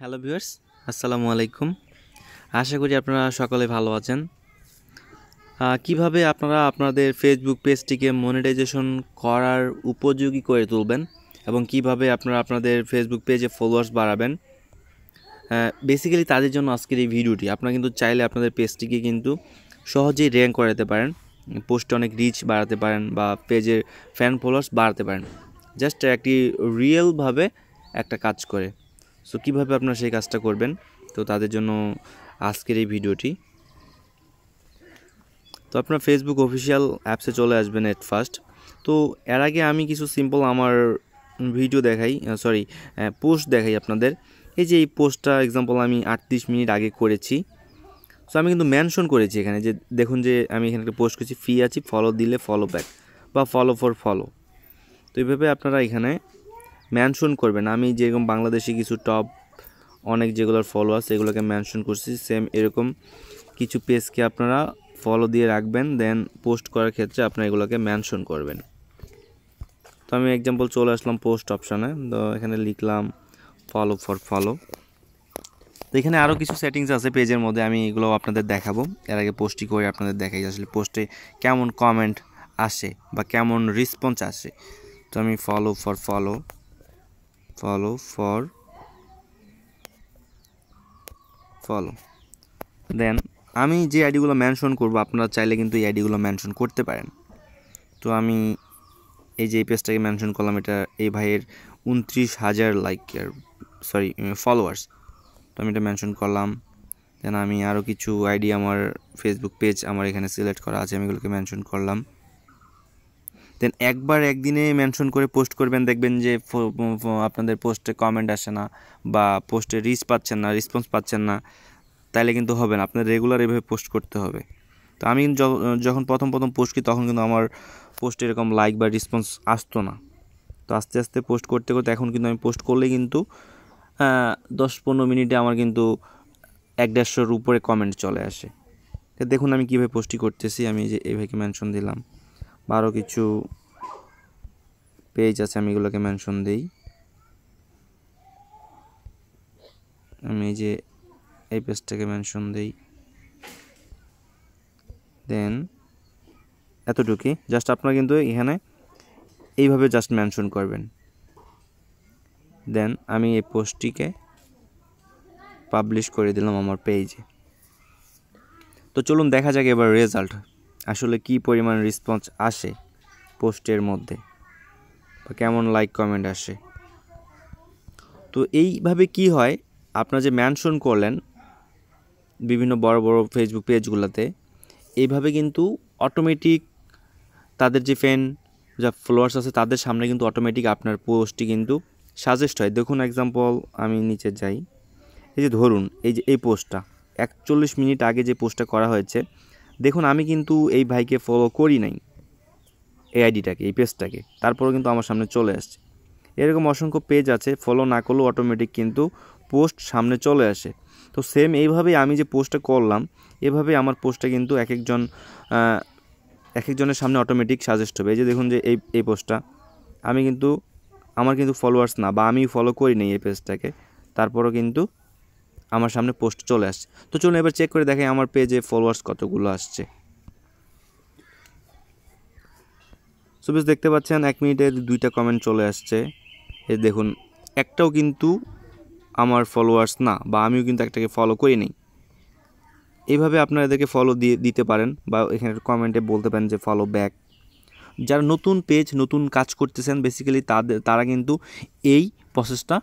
hello viewers আসসালামু আলাইকুম আশা করি আপনারা সকলে ভালো আছেন কিভাবে আপনারা আপনাদের ফেসবুক পেজটিকে মনিটাইজেশন করার উপযোগী করে তুলবেন এবং কিভাবে আপনারা আপনাদের ফেসবুক পেজে ফলোয়ার্স বাড়াবেন বেসিক্যালি তাদের জন্য আজকের এই ভিডিওটি আপনারা কিন্তু চাইলে আপনাদের পেজটিকে কিন্তু সহজেই র্যাঙ্ক করাতে পারেন পোস্ট অনেক রিচ বাড়াতে পারেন বা পেজের ফ্যান ফলোয়ার্স বাড়াতে পারেন জাস্ট একটি রিয়েলভাবে একটা কাজ করে সো কীভাবে আপনারা সেই কাজটা করবেন তো তাদের জন্য আজকের এই ভিডিওটি তো আপনার ফেসবুক অফিসিয়াল অ্যাপসে চলে আসবেন এট ফার্স্ট তো এর আগে আমি কিছু সিম্পল আমার ভিডিও দেখাই সরি পোস্ট দেখাই আপনাদের এই যে এই পোস্টটা এক্সাম্পল আমি আটত্রিশ মিনিট আগে করেছি সো আমি কিন্তু মেনশন করেছি এখানে যে দেখুন যে আমি এখানে একটা পোস্ট করছি ফ্রি আছি ফলো দিলে ফলো ব্যাক বা ফলো ফর ফলো তো এইভাবে আপনারা এখানে মেনশন করবেন আমি যেরকম বাংলাদেশি কিছু টপ অনেক যেগুলোর ফলো আছে এগুলোকে মেনশন করছি সেম এরকম কিছু পেজকে আপনারা ফলো দিয়ে রাখবেন দেন পোস্ট করার ক্ষেত্রে আপনারা এগুলোকে মেনশন করবেন তো আমি এক্সাম্পল চলে আসলাম পোস্ট অপশানে তো এখানে লিখলাম ফলো ফর ফলো তো এখানে আরও কিছু সেটিংস আছে পেজের মধ্যে আমি এগুলো আপনাদের দেখাবো এর আগে পোস্টটি করে আপনাদের দেখাই আসলে পোস্টে কেমন কমেন্ট আসে বা কেমন রেসপন্স আসে তো আমি follow for follow follow for follow দেন আমি যে আইডিগুলো মেনশন করব আপনারা চাইলে কিন্তু এই আইডিগুলো মেনশন করতে পারেন তো আমি এই যে এই পেজটাকে মেনশন করলাম এটা এই ভাইয়ের উনত্রিশ হাজার লাইক আর সরি ফলোয়ার্স তো আমি এটা মেনশন করলাম দেন আমি আরও কিছু আইডি আমার ফেসবুক পেজ আমার এখানে সিলেক্ট করা আছে আমি এগুলোকে মেনশন করলাম দেন একবার একদিনে মেনশন করে পোস্ট করবেন দেখবেন যে আপনাদের পোস্টে কমেন্ট আসে না বা পোস্টে রিচ পাচ্ছেন না রেসপন্স পাচ্ছেন না তাইলে কিন্তু হবে না আপনার রেগুলার এভাবে পোস্ট করতে হবে তো আমি যখন প্রথম প্রথম পোস্ট করি তখন কিন্তু আমার পোস্টে এরকম লাইক বা রেসপন্স আসতো না তো আস্তে আস্তে পোস্ট করতে করতে এখন কিন্তু আমি পোস্ট করলে কিন্তু দশ পনেরো মিনিটে আমার কিন্তু এক দেড়শোর উপরে কমেন্ট চলে আসে দেখুন আমি কীভাবে পোস্টটি করতেছি আমি যে এভাবে মেনশন দিলাম আরও কিছু পেজ আছে আমি এগুলোকে মেনশন দিই আমি যে এই পেজটাকে মেনশন দিই দেন এতটুকুই জাস্ট আপনারা কিন্তু এখানে এইভাবে জাস্ট মেনশন করবেন দেন আমি এই পোস্টটিকে পাবলিশ করে দিলাম আমার পেজে তো চলুন দেখা যাক এবার রেজাল্ট আসলে কি পরিমাণ রেসপন্স আসে পোস্টের মধ্যে বা কেমন লাইক কমেন্ট আসে তো এইভাবে কি হয় আপনার যে ম্যানশন করলেন বিভিন্ন বড় বড় ফেসবুক পেজগুলোতে এইভাবে কিন্তু অটোমেটিক তাদের যে ফ্যান যা ফলোয়ার্স আছে তাদের সামনে কিন্তু অটোমেটিক আপনার পোস্টটি কিন্তু সাজেস্ট হয় দেখুন এক্সাম্পল আমি নিচে যাই এই যে ধরুন এই যে এই পোস্টটা একচল্লিশ মিনিট আগে যে পোস্টটা করা হয়েছে দেখুন আমি কিন্তু এই ভাইকে ফলো করি নাই এই আইডিটাকে এই পেজটাকে তারপরও কিন্তু আমার সামনে চলে আসছে এরকম অসংখ্য পেজ আছে ফলো না করলেও অটোমেটিক কিন্তু পোস্ট সামনে চলে আসে তো সেম এইভাবেই আমি যে পোস্টটা করলাম এভাবে আমার পোস্টটা কিন্তু এক একজন এক একজনের সামনে অটোমেটিক সাজেস্ট হবে এই যে দেখুন যে এই এই পোস্টটা আমি কিন্তু আমার কিন্তু ফলোয়ার্স না বা আমি ফলো করি নেই এই পেজটাকে তারপরও কিন্তু আমার সামনে পোস্ট চলে আসছে তো চলুন এবার চেক করে দেখাই আমার পেজে ফলোয়ার্স কতগুলো আসছে সুবেশ দেখতে পাচ্ছেন এক মিনিটে দুইটা কমেন্ট চলে আসছে এই দেখুন একটাও কিন্তু আমার ফলোয়ার্স না বা আমিও কিন্তু একটাকে ফলো করি নি এইভাবে আপনারা এদেরকে ফলো দিয়ে দিতে পারেন বা এখানে কমেন্টে বলতে পারেন যে ফলো ব্যাক যারা নতুন পেজ নতুন কাজ করতেছেন বেসিক্যালি তাদের তারা কিন্তু এই প্রসেসটা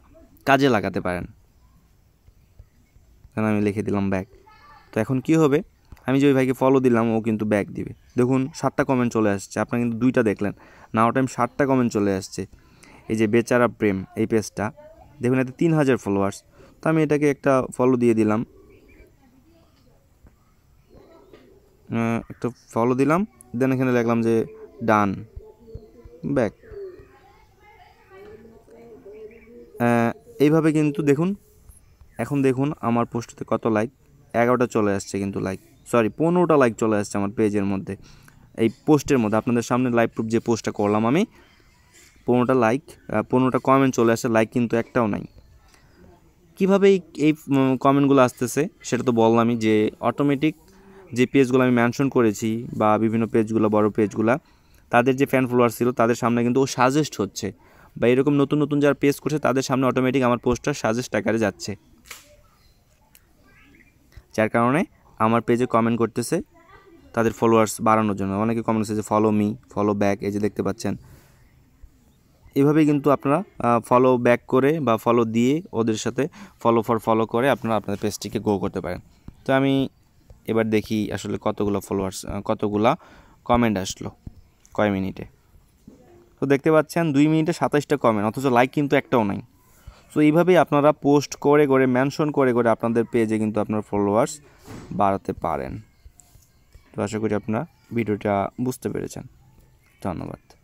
কাজে লাগাতে পারেন কারণ আমি লিখে দিলাম ব্যাক তো এখন কি হবে আমি যে ওই ভাইকে ফলো দিলাম ও কিন্তু ব্যাক দিবে দেখুন সাতটা কমেন্ট চলে আসছে আপনার কিন্তু দুইটা দেখলেন নাও টাইম সাতটা কমেন্ট চলে আসছে এই যে বেচারা প্রেম এই পেজটা দেখুন এতে তিন হাজার ফলোয়ার্স তো আমি এটাকে একটা ফলো দিয়ে দিলাম একটা ফলো দিলাম দেন এখানে লিখলাম যে ডান ব্যাক এইভাবে কিন্তু দেখুন এখন দেখুন আমার পোস্টতে কত লাইক এগারোটা চলে আসছে কিন্তু লাইক সরি পনেরোটা লাইক চলে আসছে আমার পেজের মধ্যে এই পোস্টের মধ্যে আপনাদের সামনে লাইভ প্রুফ যে পোস্টটা করলাম আমি পনেরোটা লাইক পনেরোটা কমেন্ট চলে আসে লাইক কিন্তু একটাও নাই কিভাবে এই কমেন্টগুলো আসতেছে সেটা তো বললামই যে অটোমেটিক যে পেজগুলো আমি মেনশন করেছি বা বিভিন্ন পেজগুলো বড় পেজগুলো তাদের যে ফ্যান ফলোয়ার ছিল তাদের সামনে কিন্তু ও সাজেস্ট হচ্ছে বা এরকম নতুন নতুন যারা পেজ করছে তাদের সামনে অটোমেটিক আমার পোস্টটা সাজেস্ট আকারে যাচ্ছে যার কারণে আমার পেজে কমেন্ট করতেছে তাদের ফলোয়ার্স বাড়ানোর জন্য অনেকে কমেন্ট করছে যে ফলো মি ফলো ব্যাক এই যে দেখতে পাচ্ছেন এভাবেই কিন্তু আপনারা ফলো ব্যাক করে বা ফলো দিয়ে ওদের সাথে ফলো ফর ফলো করে আপনারা আপনাদের পেজটিকে গ্রো করতে পারেন তো আমি এবার দেখি আসলে কতগুলো ফলোয়ার্স কতগুলো কমেন্ট আসলো কয় মিনিটে তো দেখতে পাচ্ছেন দুই মিনিটে সাতাশটা কমেন্ট অথচ লাইক কিন্তু একটাও নাই সো এইভাবেই আপনারা পোস্ট করে করে মেনশন করে করে আপনাদের পেজে কিন্তু আপনার ফলোয়ার্স বাড়াতে পারেন তো আশা করি আপনারা ভিডিওটা বুঝতে পেরেছেন ধন্যবাদ